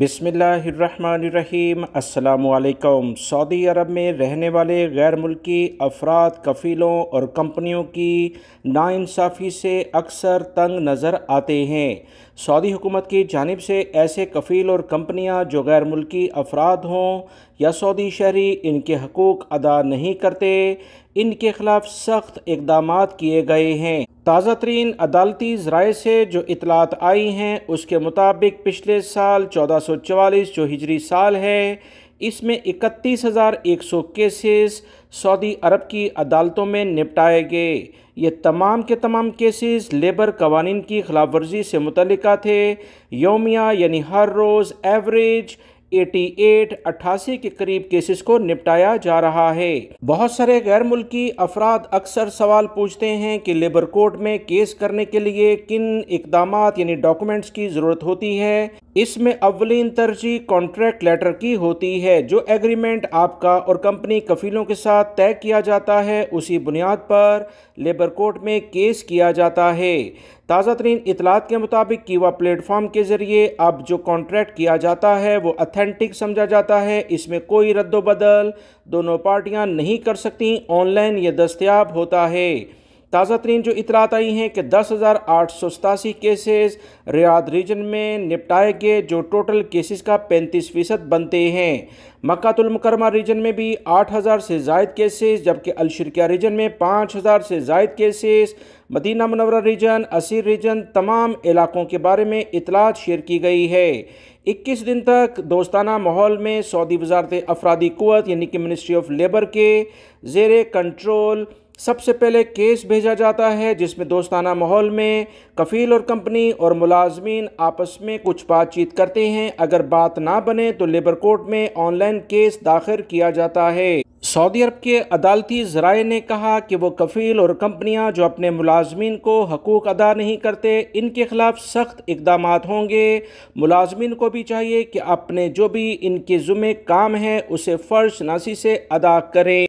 बिसमीम् Saudi अरब में रहने वाले गैर मुल्की अफराद कफ़ीलों और कंपनियों की नाानसाफ़ी से अक्सर तंग नज़र आते हैं सऊदी हुकूमत की जानब से ऐसे कफ़ील और कंपनियां जो गैर मुल्की अफराद हों या सऊदी शहरी इनके हकूक़ अदा नहीं करते इनके खिलाफ सख्त इकदाम किए गए हैं ताज़ा तरीन अदालती ज़राए से जो इतलात आई हैं उसके मुताबिक पिछले साल चौदह सौ चवालीस जो हिजरी साल है इसमें इकतीस हज़ार एक सौ केसेस सऊदी अरब की अदालतों में निपटाए गए ये तमाम के तमाम केसेस लेबर कवानीन की खिलाफ वर्जी से मुतलका थे योमिया यानी हर रोज़ एवरेज 88 अट्ठासी के करीब केसेस को निपटाया जा रहा है बहुत सारे गैर मुल्की अफराद अक्सर सवाल पूछते हैं कि लेबर कोर्ट में केस करने के लिए किन इकदाम यानी डॉक्यूमेंट्स की ज़रूरत होती है इसमें अवलिन तरजीह कॉन्ट्रैक्ट लेटर की होती है जो एग्रीमेंट आपका और कंपनी कफीलों के साथ तय किया जाता है उसी बुनियाद पर लेबर कोर्ट में केस किया जाता है ताज़ा तरीन इतलात के मुताबिक कीवा प्लेटफॉर्म के ज़रिए अब जो कॉन्ट्रैक्ट किया जाता है वो अथेंटिक समझा जाता है इसमें कोई रद्दबदल दोनों पार्टियाँ नहीं कर सकती ऑनलाइन ये दस्तियाब होता है ताज़ा तरीन जो इतलात आई हैं कि दस हज़ार आठ सौ सतासी केसेस रियाद रीजन में निपटाए गए जो टोटल केसेस का पैंतीस फ़ीसद बनते हैं मक्तुलमकरमा रीजन में भी आठ हज़ार से जायद केसेस जबकि अलशरकिया रीजन में पाँच हज़ार से जायद cases Medina Munawwara region Asir region तमाम इलाकों के बारे में इतलात शेयर की गई है इक्कीस दिन तक दोस्ताना माहौल में सऊदी वजारत अफरादी क़वत यानी कि मिनिस्ट्री ऑफ लेबर के जेर कंट्रोल सबसे पहले केस भेजा जाता है जिसमें दोस्ताना माहौल में कफ़ील और कंपनी और मुलाजमीन आपस में कुछ बातचीत करते हैं अगर बात ना बने तो लेबर कोर्ट में ऑनलाइन केस दाखिल किया जाता है सऊदी अरब के अदालती जराए ने कहा कि वो कफ़ील और कंपनियां जो अपने मुलाजमीन को हकूक़ अदा नहीं करते इनके ख़िलाफ़ सख्त इकदाम होंगे मुलाजमीन को भी चाहिए कि अपने जो भी इनके ज़ुमे काम है उसे फ़र्श नासी से अदा करें